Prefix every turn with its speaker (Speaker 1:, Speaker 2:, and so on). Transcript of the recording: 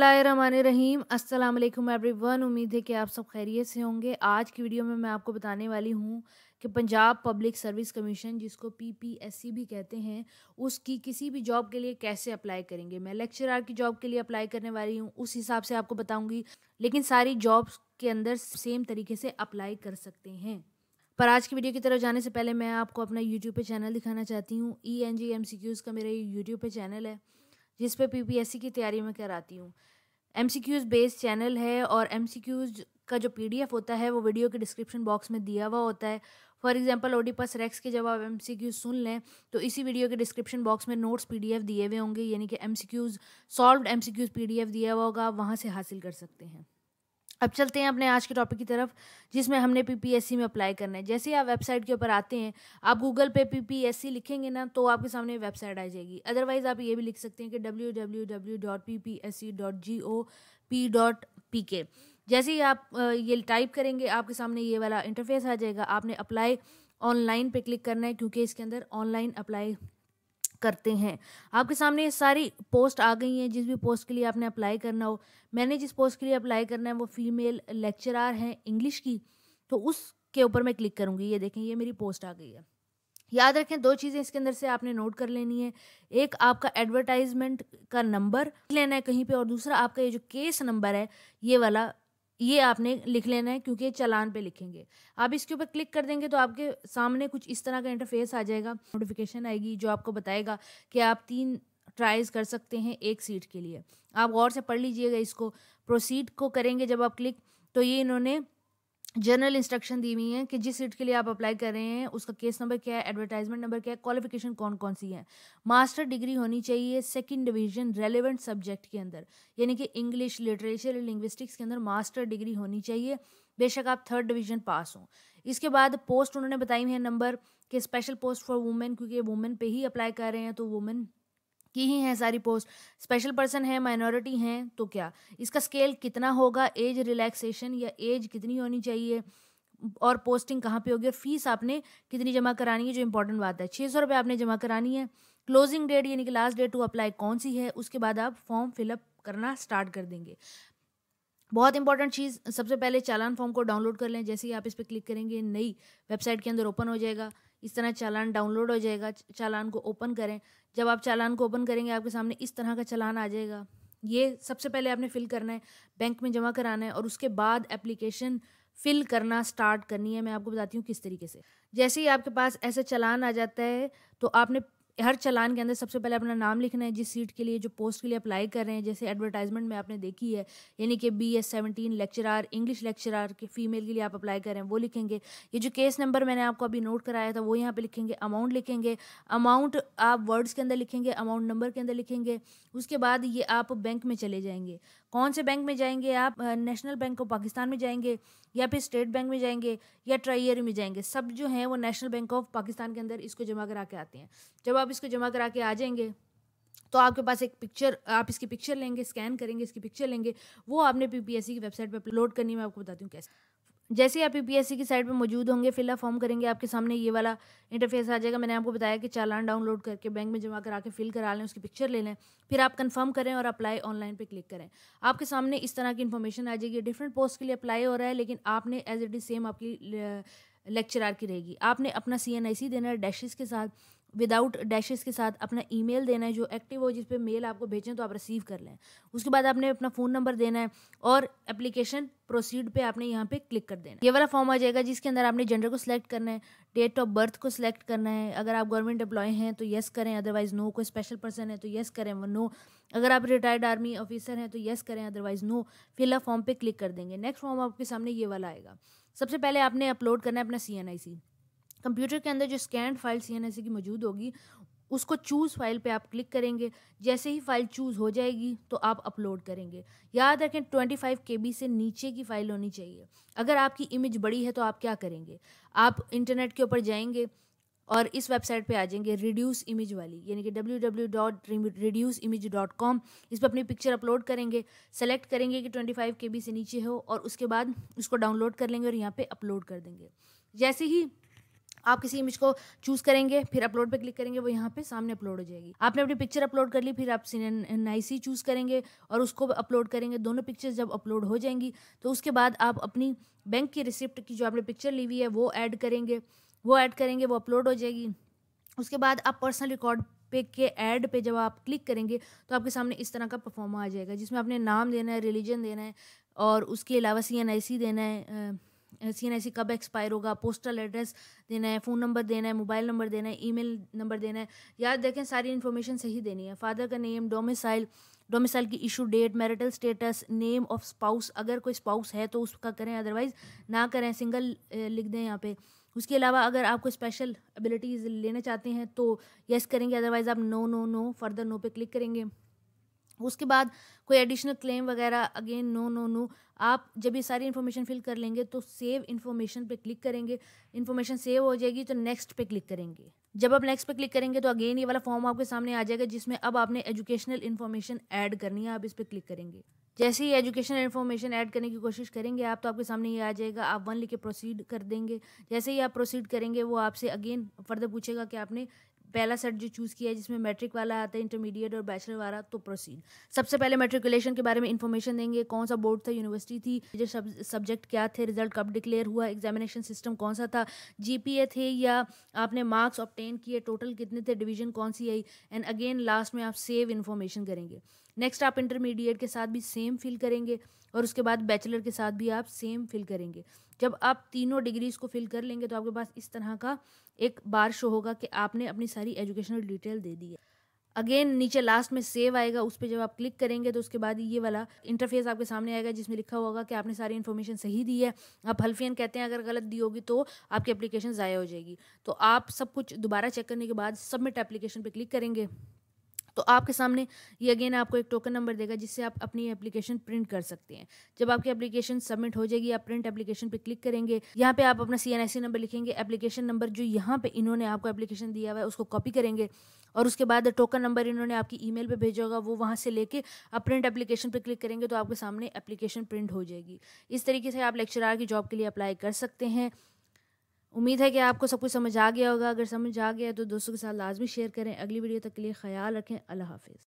Speaker 1: बसमीम अल्लाम एवरीवन उम्मीद है कि आप सब खैरियत से होंगे आज की वीडियो में मैं आपको बताने वाली हूँ कि पंजाब पब्लिक सर्विस कमीशन जिसको पीपीएससी भी कहते हैं उसकी किसी भी जॉब के लिए कैसे अप्लाई करेंगे मैं लेक्चरर की जॉब के लिए अप्लाई करने वाली हूँ उस हिसाब से आपको बताऊँगी लेकिन सारी जॉब्स के अंदर सेम तरीके से अप्लाई कर सकते हैं पर आज की वीडियो की तरफ जाने से पहले मैं आपको अपना यूट्यूब पर चैनल दिखाना चाहती हूँ E N G M C Qs का मेरा यूट्यूब पर चैनल है जिस पे पीपीएससी की तैयारी में कराती हूँ M C Qs based channel है और एम सी क्यूज़ का जो पी डी एफ होता है वो वीडियो के डिस्क्रिप्शन बॉक्स में दिया हुआ होता है फॉर एग्जाम्पल ओडिपस रेक्स के जब आप एम सी क्यूज़ सुन लें तो इसी वीडियो के डिस्क्रिप्शन बॉक्स में नोट्स पी डी एफ दिए हुए होंगे यानी कि M C Qs solve M C Qs P D F दिया हुआ होगा आप वहाँ से हासिल कर सकते हैं अब चलते हैं अपने आज के टॉपिक की तरफ जिसमें हमने पीपीएससी में अप्लाई करना है जैसे ही आप वेबसाइट के ऊपर आते हैं आप गूगल पे पीपीएससी लिखेंगे ना तो आपके सामने वेबसाइट आ जाएगी अदरवाइज़ आप ये भी लिख सकते हैं कि W W W dot P P S C dot G O P dot P K जैसे ही आप ये टाइप करेंगे आपके सामने ये वाला इंटरफेस आ जाएगा आपने अप्लाई ऑनलाइन पे क्लिक करना है क्योंकि इसके अंदर ऑनलाइन अप्लाई करते हैं आपके सामने ये सारी पोस्ट आ गई हैं जिस भी पोस्ट के लिए आपने अप्लाई करना हो मैंने जिस पोस्ट के लिए अप्लाई करना है वो फीमेल लेक्चरार हैं इंग्लिश की तो उसके ऊपर मैं क्लिक करूँगी ये देखें ये मेरी पोस्ट आ गई है याद रखें दो चीज़ें इसके अंदर से आपने नोट कर लेनी है एक आपका एडवर्टाइजमेंट का नंबर लेना है कहीं पे और दूसरा आपका ये जो केस नंबर है ये वाला ये आपने लिख लेना है क्योंकि चलान पे लिखेंगे आप इसके ऊपर क्लिक कर देंगे तो आपके सामने कुछ इस तरह का इंटरफेस आ जाएगा नोटिफिकेशन आएगी जो आपको बताएगा कि आप तीन ट्राइज कर सकते हैं एक सीट के लिए आप गौर से पढ़ लीजिएगा इसको प्रोसीड को करेंगे जब आप क्लिक तो ये इन्होंने जनरल इंस्ट्रक्शन दी हुई हैं कि जिस सीट के लिए आप अप्लाई कर रहे हैं उसका केस नंबर क्या है एडवर्टाइजमेंट नंबर क्या है क्वालिफिकेशन कौन कौन सी है मास्टर डिग्री होनी चाहिए सेकंड डिवीजन रेलेवेंट सब्जेक्ट के अंदर यानी कि इंग्लिश लिटरेचर लिंग्विस्टिक्स के अंदर मास्टर डिग्री होनी चाहिए बेशक आप थर्ड डिवीजन पास हों इसके बाद पोस्ट उन्होंने बताई है नंबर कि स्पेशल पोस्ट फॉर वुमेन क्योंकि वुमेन पे ही अप्लाई कर रहे हैं तो वुमेन की ही हैं सारी पोस्ट स्पेशल पर्सन है माइनॉरिटी हैं तो क्या इसका स्केल कितना होगा एज रिलैक्सेशन या एज कितनी होनी चाहिए और पोस्टिंग कहाँ पे होगी और फीस आपने कितनी जमा करानी है जो इंपॉर्टेंट बात है छः सौ रुपये आपने जमा करानी है क्लोजिंग डेट यानी कि लास्ट डेट टू अप्लाई कौन सी है उसके बाद आप फॉर्म फिलअप करना स्टार्ट कर देंगे बहुत इंपॉर्टेंट चीज़ सबसे पहले चालान फॉर्म को डाउनलोड कर लें जैसे ही आप इस पर क्लिक करेंगे नई वेबसाइट के अंदर ओपन हो जाएगा इस तरह चालान डाउनलोड हो जाएगा चालान को ओपन करें जब आप चालान को ओपन करेंगे आपके सामने इस तरह का चालान आ जाएगा ये सबसे पहले आपने फ़िल करना है बैंक में जमा कराना है और उसके बाद एप्लीकेशन फ़िल करना स्टार्ट करनी है मैं आपको बताती हूँ किस तरीके से जैसे ही आपके पास ऐसा चालान आ जाता है तो आपने हर चालान के अंदर सबसे पहले अपना नाम लिखना है जिस सीट के लिए जो पोस्ट के लिए अप्लाई कर रहे हैं जैसे एडवर्टाइजमेंट में आपने देखी है यानी कि B S seventeen lecturer English lecturer के फीमेल के लिए आप अप्लाई कर रहे हैं वो लिखेंगे ये जो केस नंबर मैंने आपको अभी नोट कराया था वो यहाँ पर लिखेंगे अमाउंट लिखेंगे अमाउंट आप वर्ड्स के अंदर लिखेंगे अमाउंट नंबर के अंदर लिखेंगे उसके बाद ये आप बैंक में चले जाएंगे कौन से बैंक में जाएंगे आप नेशनल बैंक ऑफ पाकिस्तान में जाएंगे या फिर स्टेट बैंक में जाएंगे या ट्राइयरी में जाएंगे सब जो हैं वो नेशनल बैंक ऑफ पाकिस्तान के अंदर इसको जमा करा के आते हैं जब आप इसको जमा करा के आ जाएंगे तो आपके पास एक पिक्चर आप इसकी पिक्चर लेंगे स्कैन करेंगे इसकी पिक्चर लेंगे वो आपने पी की वेबसाइट पर अपलोड करनी मैं आपको बताती हूँ कैसे जैसे ही आप यूपीएससी की साइट पर मौजूद होंगे फिलअप फॉर्म करेंगे आपके सामने ये वाला इंटरफेस आ जाएगा मैंने आपको बताया कि चालान डाउनलोड करके बैंक में जमा करा के फिल करा लें उसकी पिक्चर ले लें फिर आप कंफर्म करें और अप्लाई ऑनलाइन पे क्लिक करें आपके सामने इस तरह की इन्फॉर्मेशन आ जाएगी डिफरेंट पोस्ट के लिए अप्लाई हो रहा है लेकिन आपने एज इट इज़ सेम आपकी लेक्चरार की रहेगी आपने अपना सी एन आई सी देना है डैशेज़ के साथ विदाउट डैशेस के साथ अपना ईमेल देना है जो एक्टिव हो जिस पर मेल आपको भेजें तो आप रिसीव कर लें उसके बाद आपने अपना फ़ोन नंबर देना है और एप्लीकेशन प्रोसीड पे आपने यहाँ पे क्लिक कर देना ये वाला फॉर्म आ जाएगा जिसके अंदर आपने जेंडर को सिलेक्ट करना है डेट ऑफ बर्थ को सिलेक्ट करना है अगर आप गवर्नमेंट एम्प्लॉय हैं तो येस करें अदरवाइज नो कोई स्पेशल पर्सन है तो येस करें वो नो अगर आप रिटायर्ड आर्मी ऑफिसर हैं तो येस करें अदरवाइज नो फिलहाल फॉर्म पर क्लिक कर देंगे नेक्स्ट फॉर्म आपके सामने ये वाला आएगा सबसे पहले आपने अपलोड करना है अपना सी एन आई सी कंप्यूटर के अंदर जो scan file C N S की मौजूद होगी उसको चूज़ फाइल पे आप क्लिक करेंगे जैसे ही फाइल चूज़ हो जाएगी तो आप अपलोड करेंगे याद रखें 25 के बी से नीचे की फ़ाइल होनी चाहिए अगर आपकी इमेज बड़ी है तो आप क्या करेंगे आप इंटरनेट के ऊपर जाएंगे और इस वेबसाइट पे आ जाएंगे रिड्यूस इमेज वाली यानी कि W W dot reduce image dot com इस पर अपनी पिक्चर अपलोड करेंगे सेलेक्ट करेंगे कि ट्वेंटी फाइव के बी से नीचे हो और उसके बाद उसको डाउनलोड कर लेंगे और यहाँ पे अपलोड कर देंगे जैसे ही आप किसी इमेज को चूज करेंगे फिर अपलोड पर क्लिक करेंगे वो यहाँ पे सामने अपलोड हो जाएगी आपने अपनी पिक्चर अपलोड कर ली फिर आप नाइसी चूज करेंगे और उसको अपलोड करेंगे दोनों पिक्चर जब अपलोड हो जाएंगी तो उसके बाद आप अपनी बैंक की रिसिप्ट की जो आपने पिक्चर ली हुई है वो ऐड करेंगे वो ऐड करेंगे वो अपलोड हो जाएगी उसके बाद आप पर्सनल रिकॉर्ड पे के ऐड पे जब आप क्लिक करेंगे तो आपके सामने इस तरह का परफॉर्मा आ जाएगा जिसमें आपने नाम देना है रिलीजन देना है और उसके अलावा सी एन आई सी देना है सी एन आई सी कब एक्सपायर होगा पोस्टल एड्रेस देना है फ़ोन नंबर देना है मोबाइल नंबर देना है ईमेल नंबर देना है याद देखें सारी इन्फॉर्मेशन सही देनी है फादर का नेम डोमिसाइल डोमिसाइल की issue date marital status name of spouse अगर कोई स्पाउस है तो उसका करें अदरवाइज़ ना करें सिंगल लिख दें यहाँ पे उसके अलावा अगर आपको स्पेशल एबिलिटीज़ लेना चाहते हैं तो येस करेंगे अदरवाइज़ आप no no no further no पे क्लिक करेंगे उसके बाद कोई एडिशनल क्लेम वगैरह अगेन नो नो नो आप जब ये सारी इन्फॉर्मेशन फिल कर लेंगे तो सेव इन्फॉर्मेशन पे क्लिक करेंगे इन्फॉर्मेशन सेव हो जाएगी तो नेक्स्ट पे क्लिक करेंगे जब आप नेक्स्ट पे क्लिक करेंगे तो अगेन ये वाला फॉर्म आपके सामने आ जाएगा जिसमें अब आपने एजुकेशनल इन्फॉर्मेशन ऐड करनी है आप इस पर क्लिक करेंगे जैसे ही एजुकेशनल इन्फॉर्मेशन ऐड करने की कोशिश करेंगे आप तो आपके सामने ये आ जाएगा आप वन लिख के प्रोसीड कर देंगे जैसे ही आप प्रोसीड करेंगे वो आपसे अगेन फर्दर पूछेगा कि आपने पहला सेट जो चूज़ किया है जिसमें मैट्रिक वाला आता है इंटरमीडिएट और बैचलर वाला तो प्रोसीड सबसे पहले मेट्रिकुलेशन के बारे में इन्फॉर्मेशन देंगे कौन सा बोर्ड था यूनिवर्सिटी थी जो सब, सब्जेक्ट क्या थे रिजल्ट कब डिक्लेयर हुआ एग्जामिनेशन सिस्टम कौन सा था जीपीए थे या आपने मार्क्स ऑप्टेन किए टोटल कितने थे डिवीजन कौन सी आई एंड अगेन लास्ट में आप सेव इन्फॉर्मेशन करेंगे नेक्स्ट आप इंटरमीडिएट के साथ भी सेम फिल करेंगे और उसके बाद बैचलर के साथ भी आप सेम फिल करेंगे जब आप तीनों डिग्रीज़ को फिल कर लेंगे तो आपके पास इस तरह का एक बार शो होगा कि आपने अपनी सारी एजुकेशनल डिटेल दे दी है अगेन नीचे लास्ट में सेव आएगा उस पर जब आप क्लिक करेंगे तो उसके बाद ये वाला इंटरफेस आपके सामने आएगा जिसमें लिखा होगा कि आपने सारी इन्फॉर्मेशन सही दी है आप हल्फियन कहते हैं अगर गलत दी होगी तो आपकी एप्लीकेशन ज़ाया हो जाएगी तो आप सब कुछ दोबारा चेक करने के बाद सबमिट एप्लीकेशन पर क्लिक करेंगे तो आपके सामने ये अगेन आपको एक टोकन नंबर देगा जिससे आप अपनी एप्लीकेशन प्रिंट कर सकते हैं जब आपकी एप्लीकेशन सबमिट हो जाएगी आप प्रिंट एप्लीकेशन पे क्लिक करेंगे यहाँ पे आप अपना सी नंबर लिखेंगे एप्लीकेशन नंबर जो यहाँ पे इन्होंने आपको एप्लीकेशन दिया हुआ है उसको कॉपी करेंगे और उसके बाद टोकन नंबर इन्होंने आपकी ई मेल भेजा होगा वो वहाँ से लेके आप प्रिंट एप्लीकेशन पर क्लिक करेंगे तो आपके सामने एप्लीकेशन प्रिंट हो जाएगी इस तरीके से आप लेक्चरार की जॉब के लिए अप्लाई कर सकते हैं उम्मीद है कि आपको सब कुछ समझ आ गया होगा अगर समझ आ गया तो दोस्तों के साथ लाजमी शेयर करें अगली वीडियो तक के लिए ख्याल रखें अल्लाह हाफिज़